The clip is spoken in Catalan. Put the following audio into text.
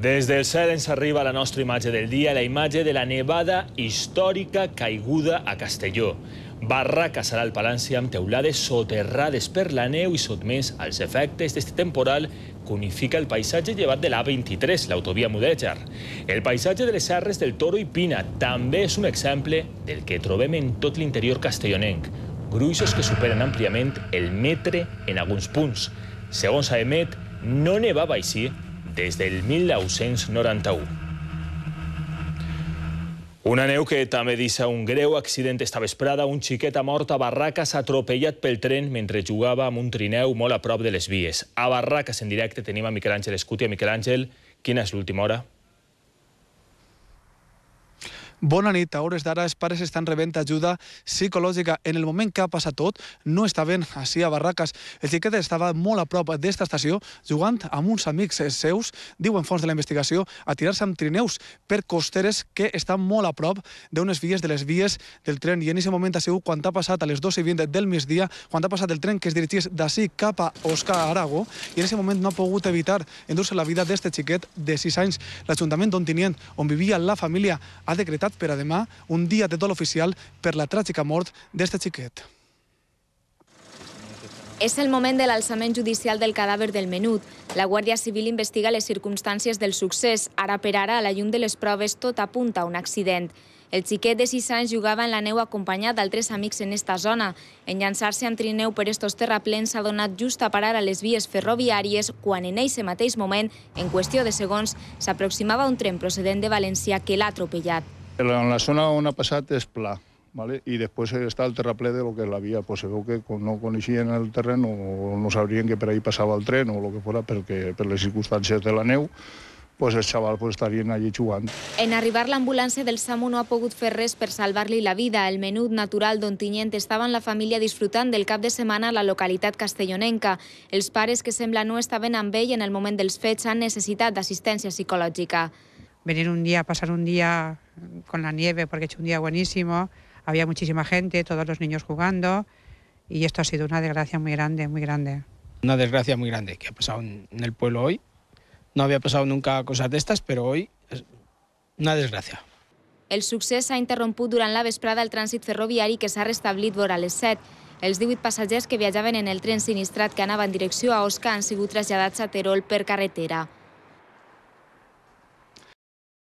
Des del cel ens arriba la nostra imatge del dia, la imatge de la nevada històrica caiguda a Castelló. Barraca serà el Palància amb teulades soterrades per la neu i sotmès als efectes d'este temporal que unifica el paisatge llevat de l'A23, l'autovia Mudèjar. El paisatge de les serres del Toro i Pina també és un exemple del que trobem en tot l'interior castellonenc. Gruixos que superen àmpliament el metre en alguns punts. Segons Aemet, no nevava així des del 1991. Una neu que també deixa un greu accident esta vesprada. Un xiquet ha mort a s'ha atropellat pel tren mentre jugava amb un trineu molt a prop de les vies. A Barraca, en directe tenim a Miquel Àngel Escuti. Miquel Àngel, quina és l'última hora? Bona nit. A hores d'ara els pares estan rebent ajuda psicològica. En el moment que ha passat tot, no estaven així a Barraques. El xiquet estava molt a prop d'esta estació jugant amb uns amics seus, diuen fons de la investigació, a tirar-se amb trineus per costeres que estan molt a prop d'unes vies de les vies del tren. I en aquest moment ha sigut quan ha passat a les 12 i 20 del migdia, quan ha passat el tren que es dirigís d'ací cap a Oscar Arago, i en aquest moment no ha pogut evitar endur-se la vida d'este xiquet de 6 anys. L'Ajuntament d'Ontinient, on vivia la família, ha decretat convocat per a demà un dia de dol oficial per la tràgica mort d'este xiquet. És el moment de l'alçament judicial del cadàver del menut. La Guàrdia Civil investiga les circumstàncies del succés. Ara per ara, a la llum de les proves, tot apunta a un accident. El xiquet de 6 anys jugava en la neu acompanyat d'altres amics en esta zona. En llançar-se en trineu per estos terraplens s'ha donat just a parar a les vies ferroviàries quan en aquest mateix moment, en qüestió de segons, s'aproximava un tren procedent de València que l'ha atropellat. En la zona on ha passat és pla, ¿vale? i després està el terraplè de lo que la via, pues se veu que no coneixien el terreny o no sabrien que per ahí passava el tren o lo que fuera perquè per les circumstàncies de la neu pues els xavals pues, estarien allí jugant. En arribar l'ambulància del SAMU no ha pogut fer res per salvar-li la vida. El menut natural d'Ontinyent estava en la família disfrutant del cap de setmana a la localitat castellonenca. Els pares, que sembla no estaven amb ell en el moment dels fets, han necessitat d'assistència psicològica. venir un día, pasar un día mm, con la nieve, porque ha hecho un día buenísimo, había muchísima gente, todos los niños jugando, y esto ha sido una desgracia muy grande, muy grande. Una desgracia muy grande que ha pasado en el pueblo hoy. No había pasado nunca cosas de estas, pero hoy es una desgracia. El suceso ha interrumpido durante la vesprada el tránsito ferroviario que se ha restablecido les 7. Els 18 passatgers que viajaban en el tren sinistrat que anava en direcció a Osca han sigut traslladats a Terol per carretera.